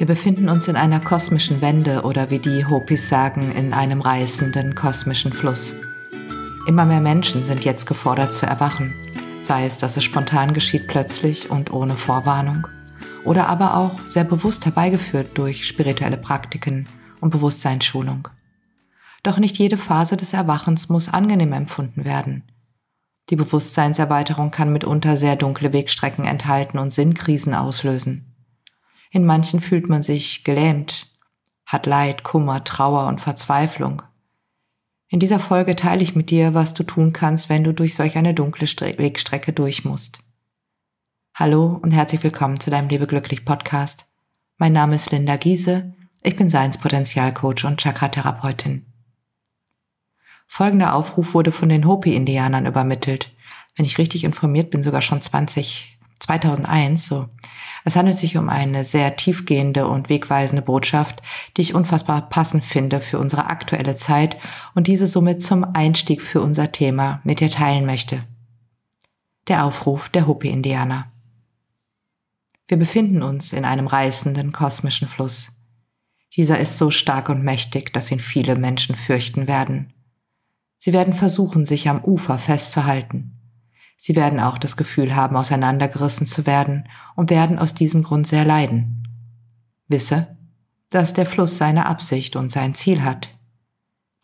Wir befinden uns in einer kosmischen Wende oder wie die Hopis sagen, in einem reißenden kosmischen Fluss. Immer mehr Menschen sind jetzt gefordert zu erwachen, sei es, dass es spontan geschieht plötzlich und ohne Vorwarnung, oder aber auch sehr bewusst herbeigeführt durch spirituelle Praktiken und Bewusstseinsschulung. Doch nicht jede Phase des Erwachens muss angenehm empfunden werden. Die Bewusstseinserweiterung kann mitunter sehr dunkle Wegstrecken enthalten und Sinnkrisen auslösen. In manchen fühlt man sich gelähmt, hat Leid, Kummer, Trauer und Verzweiflung. In dieser Folge teile ich mit dir, was du tun kannst, wenn du durch solch eine dunkle Wegstrecke durch musst. Hallo und herzlich willkommen zu deinem Liebe Glücklich Podcast. Mein Name ist Linda Giese, ich bin Seinspotenzialcoach und Chakra-Therapeutin. Folgender Aufruf wurde von den Hopi-Indianern übermittelt. Wenn ich richtig informiert bin, sogar schon 20 2001, so. Es handelt sich um eine sehr tiefgehende und wegweisende Botschaft, die ich unfassbar passend finde für unsere aktuelle Zeit und diese somit zum Einstieg für unser Thema mit dir teilen möchte. Der Aufruf der Hopi-Indianer. Wir befinden uns in einem reißenden kosmischen Fluss. Dieser ist so stark und mächtig, dass ihn viele Menschen fürchten werden. Sie werden versuchen, sich am Ufer festzuhalten. Sie werden auch das Gefühl haben, auseinandergerissen zu werden und werden aus diesem Grund sehr leiden. Wisse, dass der Fluss seine Absicht und sein Ziel hat.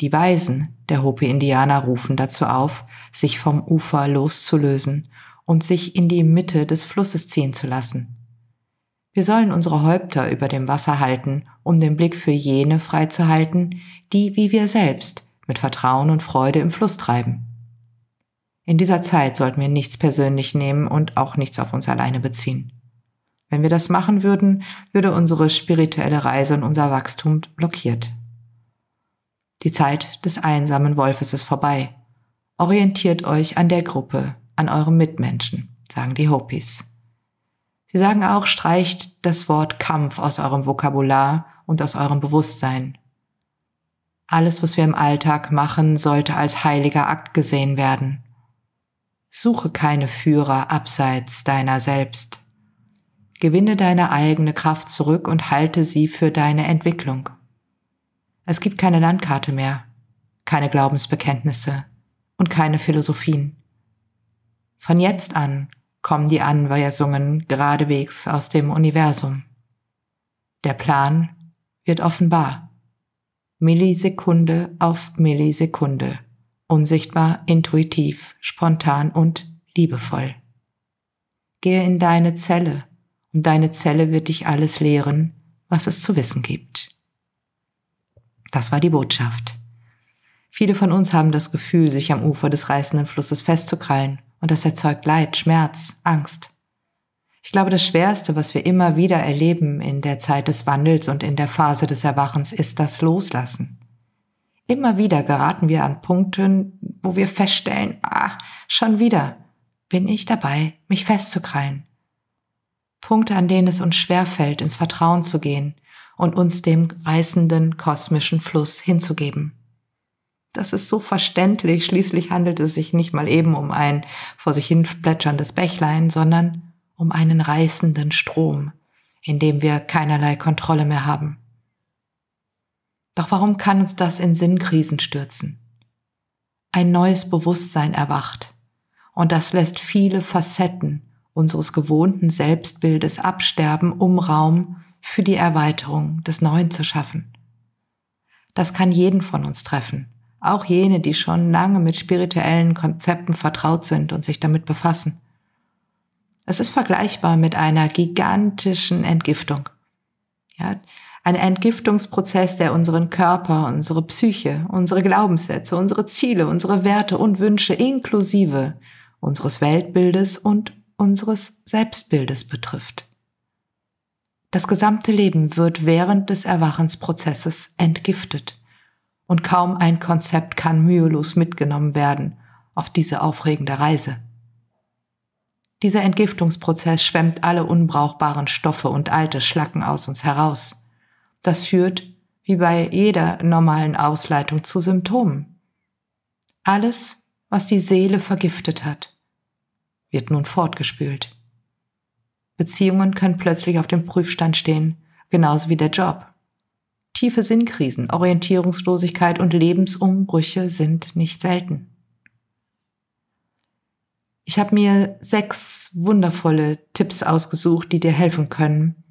Die Weisen der Hopi-Indianer rufen dazu auf, sich vom Ufer loszulösen und sich in die Mitte des Flusses ziehen zu lassen. Wir sollen unsere Häupter über dem Wasser halten, um den Blick für jene freizuhalten, die, wie wir selbst, mit Vertrauen und Freude im Fluss treiben. In dieser Zeit sollten wir nichts persönlich nehmen und auch nichts auf uns alleine beziehen. Wenn wir das machen würden, würde unsere spirituelle Reise und unser Wachstum blockiert. Die Zeit des einsamen Wolfes ist vorbei. Orientiert euch an der Gruppe, an eurem Mitmenschen, sagen die Hopis. Sie sagen auch, streicht das Wort Kampf aus eurem Vokabular und aus eurem Bewusstsein. Alles, was wir im Alltag machen, sollte als heiliger Akt gesehen werden. Suche keine Führer abseits deiner selbst. Gewinne deine eigene Kraft zurück und halte sie für deine Entwicklung. Es gibt keine Landkarte mehr, keine Glaubensbekenntnisse und keine Philosophien. Von jetzt an kommen die Anweisungen geradewegs aus dem Universum. Der Plan wird offenbar. Millisekunde auf Millisekunde unsichtbar, intuitiv, spontan und liebevoll. Gehe in deine Zelle und deine Zelle wird dich alles lehren, was es zu wissen gibt. Das war die Botschaft. Viele von uns haben das Gefühl, sich am Ufer des reißenden Flusses festzukrallen und das erzeugt Leid, Schmerz, Angst. Ich glaube, das Schwerste, was wir immer wieder erleben in der Zeit des Wandels und in der Phase des Erwachens, ist das Loslassen. Immer wieder geraten wir an Punkten, wo wir feststellen, ah, schon wieder bin ich dabei, mich festzukrallen. Punkte, an denen es uns schwerfällt, ins Vertrauen zu gehen und uns dem reißenden kosmischen Fluss hinzugeben. Das ist so verständlich, schließlich handelt es sich nicht mal eben um ein vor sich hin plätscherndes Bächlein, sondern um einen reißenden Strom, in dem wir keinerlei Kontrolle mehr haben. Doch warum kann uns das in Sinnkrisen stürzen? Ein neues Bewusstsein erwacht und das lässt viele Facetten unseres gewohnten Selbstbildes absterben, um Raum für die Erweiterung des Neuen zu schaffen. Das kann jeden von uns treffen, auch jene, die schon lange mit spirituellen Konzepten vertraut sind und sich damit befassen. Es ist vergleichbar mit einer gigantischen Entgiftung. Ja, ein Entgiftungsprozess, der unseren Körper, unsere Psyche, unsere Glaubenssätze, unsere Ziele, unsere Werte und Wünsche inklusive unseres Weltbildes und unseres Selbstbildes betrifft. Das gesamte Leben wird während des Erwachensprozesses entgiftet und kaum ein Konzept kann mühelos mitgenommen werden auf diese aufregende Reise. Dieser Entgiftungsprozess schwemmt alle unbrauchbaren Stoffe und alte Schlacken aus uns heraus. Das führt, wie bei jeder normalen Ausleitung, zu Symptomen. Alles, was die Seele vergiftet hat, wird nun fortgespült. Beziehungen können plötzlich auf dem Prüfstand stehen, genauso wie der Job. Tiefe Sinnkrisen, Orientierungslosigkeit und Lebensumbrüche sind nicht selten. Ich habe mir sechs wundervolle Tipps ausgesucht, die dir helfen können,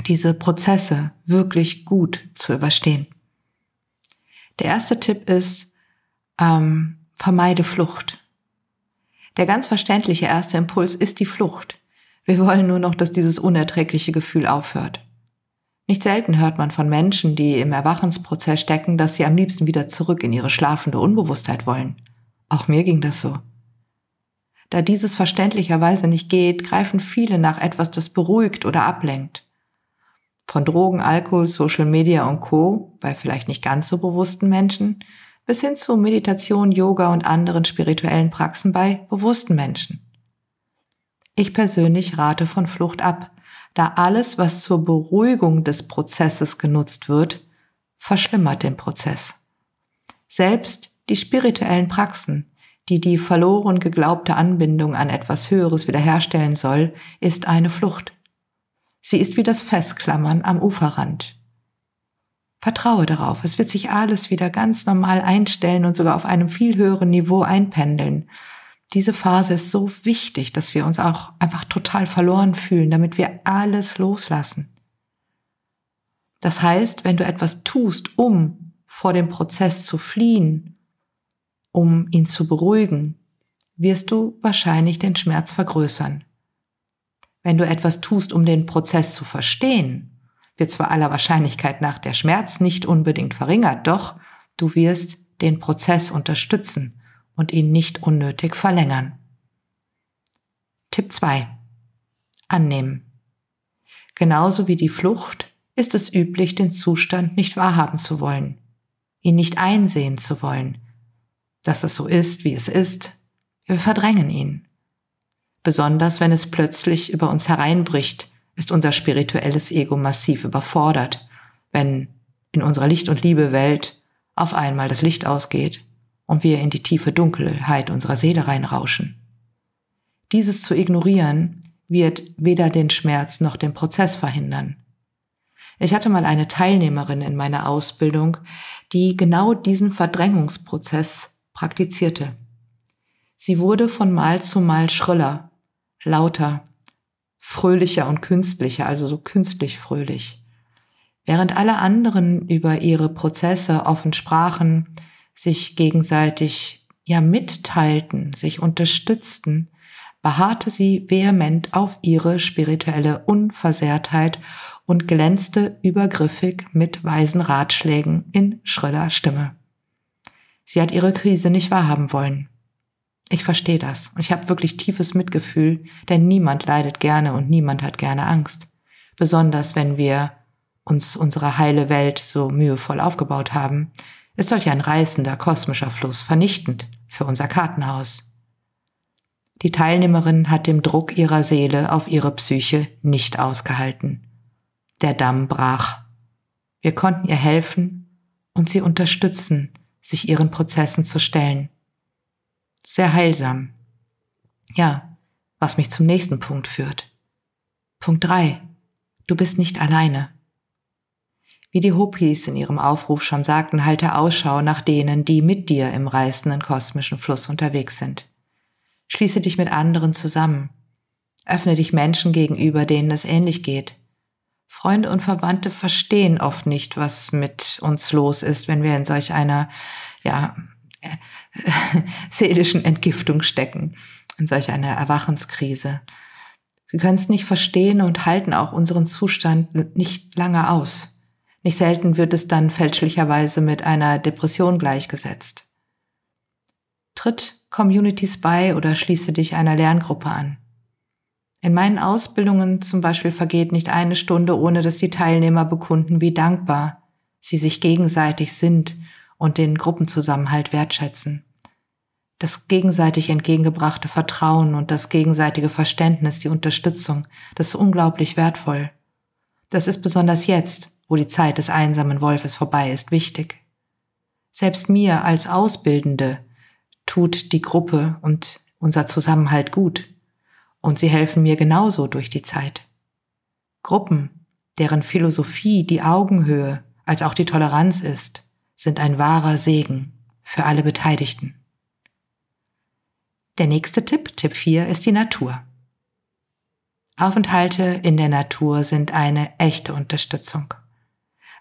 diese Prozesse wirklich gut zu überstehen. Der erste Tipp ist, ähm, vermeide Flucht. Der ganz verständliche erste Impuls ist die Flucht. Wir wollen nur noch, dass dieses unerträgliche Gefühl aufhört. Nicht selten hört man von Menschen, die im Erwachensprozess stecken, dass sie am liebsten wieder zurück in ihre schlafende Unbewusstheit wollen. Auch mir ging das so. Da dieses verständlicherweise nicht geht, greifen viele nach etwas, das beruhigt oder ablenkt. Von Drogen, Alkohol, Social Media und Co. bei vielleicht nicht ganz so bewussten Menschen bis hin zu Meditation, Yoga und anderen spirituellen Praxen bei bewussten Menschen. Ich persönlich rate von Flucht ab, da alles, was zur Beruhigung des Prozesses genutzt wird, verschlimmert den Prozess. Selbst die spirituellen Praxen, die die verloren geglaubte Anbindung an etwas Höheres wiederherstellen soll, ist eine Flucht. Sie ist wie das Festklammern am Uferrand. Vertraue darauf, es wird sich alles wieder ganz normal einstellen und sogar auf einem viel höheren Niveau einpendeln. Diese Phase ist so wichtig, dass wir uns auch einfach total verloren fühlen, damit wir alles loslassen. Das heißt, wenn du etwas tust, um vor dem Prozess zu fliehen, um ihn zu beruhigen, wirst du wahrscheinlich den Schmerz vergrößern wenn du etwas tust, um den Prozess zu verstehen, wird zwar aller Wahrscheinlichkeit nach der Schmerz nicht unbedingt verringert, doch du wirst den Prozess unterstützen und ihn nicht unnötig verlängern. Tipp 2. Annehmen. Genauso wie die Flucht ist es üblich, den Zustand nicht wahrhaben zu wollen, ihn nicht einsehen zu wollen, dass es so ist, wie es ist. Wir verdrängen ihn. Besonders wenn es plötzlich über uns hereinbricht, ist unser spirituelles Ego massiv überfordert, wenn in unserer Licht- und Liebe-Welt auf einmal das Licht ausgeht und wir in die tiefe Dunkelheit unserer Seele reinrauschen. Dieses zu ignorieren wird weder den Schmerz noch den Prozess verhindern. Ich hatte mal eine Teilnehmerin in meiner Ausbildung, die genau diesen Verdrängungsprozess praktizierte. Sie wurde von Mal zu Mal schriller lauter, fröhlicher und künstlicher, also so künstlich fröhlich. Während alle anderen über ihre Prozesse offen sprachen, sich gegenseitig ja mitteilten, sich unterstützten, beharrte sie vehement auf ihre spirituelle Unversehrtheit und glänzte übergriffig mit weisen Ratschlägen in schriller Stimme. Sie hat ihre Krise nicht wahrhaben wollen. Ich verstehe das und ich habe wirklich tiefes Mitgefühl, denn niemand leidet gerne und niemand hat gerne Angst. Besonders wenn wir uns unsere heile Welt so mühevoll aufgebaut haben, ist solch ein reißender kosmischer Fluss vernichtend für unser Kartenhaus. Die Teilnehmerin hat dem Druck ihrer Seele auf ihre Psyche nicht ausgehalten. Der Damm brach. Wir konnten ihr helfen und sie unterstützen, sich ihren Prozessen zu stellen. Sehr heilsam. Ja, was mich zum nächsten Punkt führt. Punkt drei: Du bist nicht alleine. Wie die Hopis in ihrem Aufruf schon sagten, halte Ausschau nach denen, die mit dir im reißenden kosmischen Fluss unterwegs sind. Schließe dich mit anderen zusammen. Öffne dich Menschen gegenüber, denen es ähnlich geht. Freunde und Verwandte verstehen oft nicht, was mit uns los ist, wenn wir in solch einer, ja, seelischen Entgiftung stecken, in solch einer Erwachenskrise. Sie können es nicht verstehen und halten auch unseren Zustand nicht lange aus. Nicht selten wird es dann fälschlicherweise mit einer Depression gleichgesetzt. Tritt Communities bei oder schließe dich einer Lerngruppe an. In meinen Ausbildungen zum Beispiel vergeht nicht eine Stunde, ohne dass die Teilnehmer bekunden, wie dankbar sie sich gegenseitig sind und den Gruppenzusammenhalt wertschätzen. Das gegenseitig entgegengebrachte Vertrauen und das gegenseitige Verständnis, die Unterstützung, das ist unglaublich wertvoll. Das ist besonders jetzt, wo die Zeit des einsamen Wolfes vorbei ist, wichtig. Selbst mir als Ausbildende tut die Gruppe und unser Zusammenhalt gut. Und sie helfen mir genauso durch die Zeit. Gruppen, deren Philosophie die Augenhöhe als auch die Toleranz ist, sind ein wahrer Segen für alle Beteiligten. Der nächste Tipp, Tipp 4, ist die Natur. Aufenthalte in der Natur sind eine echte Unterstützung.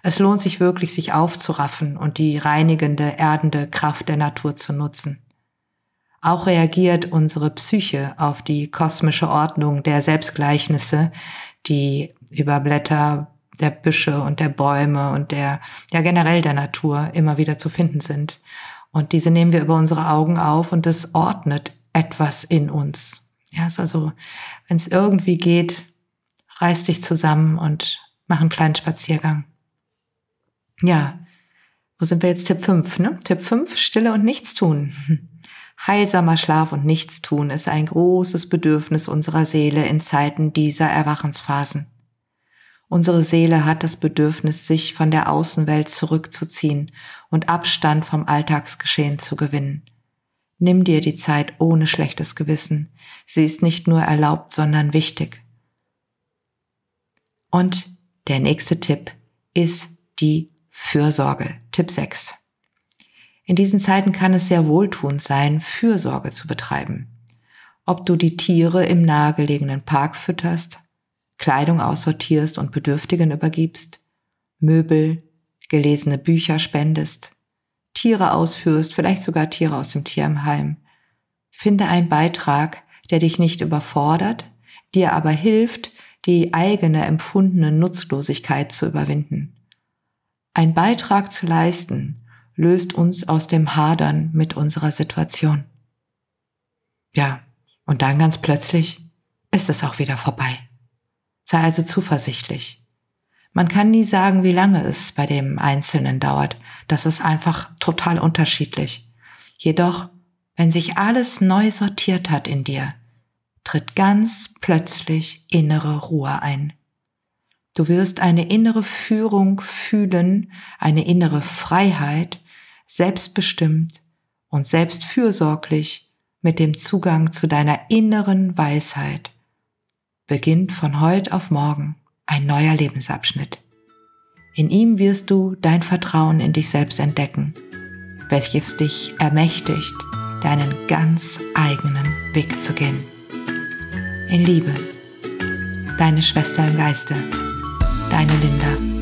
Es lohnt sich wirklich, sich aufzuraffen und die reinigende, erdende Kraft der Natur zu nutzen. Auch reagiert unsere Psyche auf die kosmische Ordnung der Selbstgleichnisse, die über Blätter, der Büsche und der Bäume und der, ja generell der Natur immer wieder zu finden sind. Und diese nehmen wir über unsere Augen auf und das ordnet etwas in uns. Ja, ist also, wenn es irgendwie geht, reiß dich zusammen und mach einen kleinen Spaziergang. Ja, wo sind wir jetzt? Tipp 5, ne? Tipp 5, Stille und Nichtstun. Heilsamer Schlaf und Nichtstun ist ein großes Bedürfnis unserer Seele in Zeiten dieser Erwachensphasen. Unsere Seele hat das Bedürfnis, sich von der Außenwelt zurückzuziehen und Abstand vom Alltagsgeschehen zu gewinnen. Nimm dir die Zeit ohne schlechtes Gewissen. Sie ist nicht nur erlaubt, sondern wichtig. Und der nächste Tipp ist die Fürsorge. Tipp 6. In diesen Zeiten kann es sehr wohltuend sein, Fürsorge zu betreiben. Ob du die Tiere im nahegelegenen Park fütterst, Kleidung aussortierst und Bedürftigen übergibst, Möbel, gelesene Bücher spendest, Tiere ausführst, vielleicht sogar Tiere aus dem Tierheim. Finde einen Beitrag, der dich nicht überfordert, dir aber hilft, die eigene empfundene Nutzlosigkeit zu überwinden. Ein Beitrag zu leisten löst uns aus dem Hadern mit unserer Situation. Ja, und dann ganz plötzlich ist es auch wieder vorbei sei also zuversichtlich. Man kann nie sagen, wie lange es bei dem Einzelnen dauert. Das ist einfach total unterschiedlich. Jedoch, wenn sich alles neu sortiert hat in dir, tritt ganz plötzlich innere Ruhe ein. Du wirst eine innere Führung fühlen, eine innere Freiheit, selbstbestimmt und selbstfürsorglich mit dem Zugang zu deiner inneren Weisheit beginnt von heute auf morgen ein neuer Lebensabschnitt. In ihm wirst du dein Vertrauen in dich selbst entdecken, welches dich ermächtigt, deinen ganz eigenen Weg zu gehen. In Liebe, deine Schwester im Geiste, deine Linda.